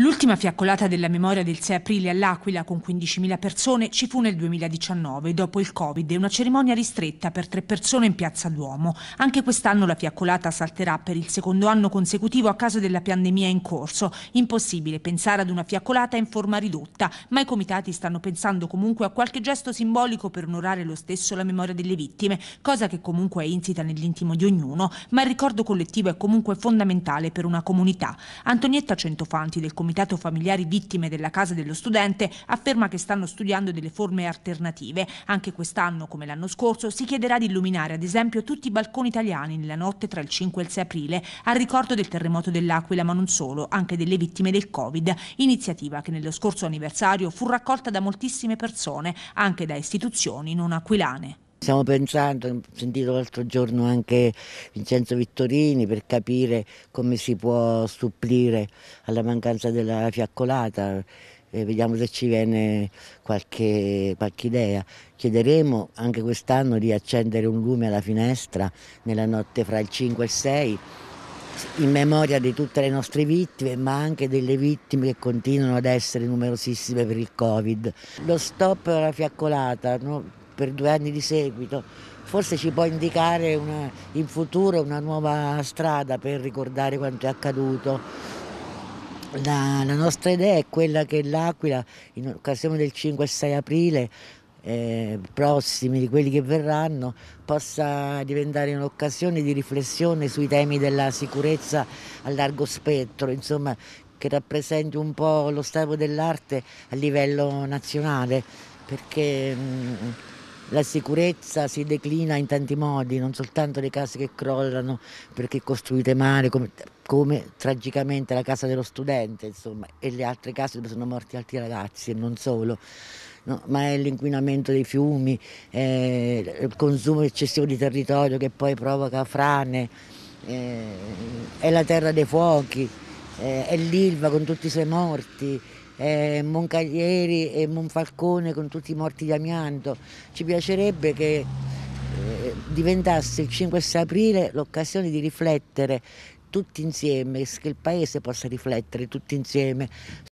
L'ultima fiaccolata della memoria del 6 aprile all'Aquila con 15.000 persone ci fu nel 2019 dopo il Covid e una cerimonia ristretta per tre persone in Piazza Duomo. Anche quest'anno la fiaccolata salterà per il secondo anno consecutivo a causa della pandemia in corso. Impossibile pensare ad una fiaccolata in forma ridotta, ma i comitati stanno pensando comunque a qualche gesto simbolico per onorare lo stesso la memoria delle vittime, cosa che comunque è insita nell'intimo di ognuno, ma il ricordo collettivo è comunque fondamentale per una comunità. Antonietta Centofanti del Comitato Comitato Familiari Vittime della Casa dello Studente afferma che stanno studiando delle forme alternative. Anche quest'anno, come l'anno scorso, si chiederà di illuminare ad esempio tutti i balconi italiani nella notte tra il 5 e il 6 aprile, a ricordo del terremoto dell'Aquila, ma non solo, anche delle vittime del Covid, iniziativa che nello scorso anniversario fu raccolta da moltissime persone, anche da istituzioni non aquilane. Stiamo pensando, ho sentito l'altro giorno anche Vincenzo Vittorini per capire come si può supplire alla mancanza della fiaccolata. E eh, vediamo se ci viene qualche, qualche idea. Chiederemo anche quest'anno di accendere un lume alla finestra nella notte fra il 5 e il 6 in memoria di tutte le nostre vittime, ma anche delle vittime che continuano ad essere numerosissime per il Covid. Lo stop alla fiaccolata, no? per due anni di seguito, forse ci può indicare una, in futuro una nuova strada per ricordare quanto è accaduto. La, la nostra idea è quella che l'Aquila, in occasione del 5 e 6 aprile, eh, prossimi, di quelli che verranno, possa diventare un'occasione di riflessione sui temi della sicurezza a largo spettro, insomma, che rappresenti un po' lo stato dell'arte a livello nazionale, perché mh, mm, la sicurezza si declina in tanti modi, non soltanto le case che crollano perché costruite male, come, come tragicamente la casa dello studente, insomma, e le altre case dove sono morti altri ragazzi e non solo. No, ma è l'inquinamento dei fiumi, il consumo eccessivo di territorio che poi provoca frane, eh, è la terra dei fuochi eh, è l'Ilva con tutti i suoi morti, eh, Moncaglieri e Monfalcone con tutti i morti di amianto. Ci piacerebbe che eh, diventasse il 5 aprile l'occasione di riflettere tutti insieme, che il Paese possa riflettere tutti insieme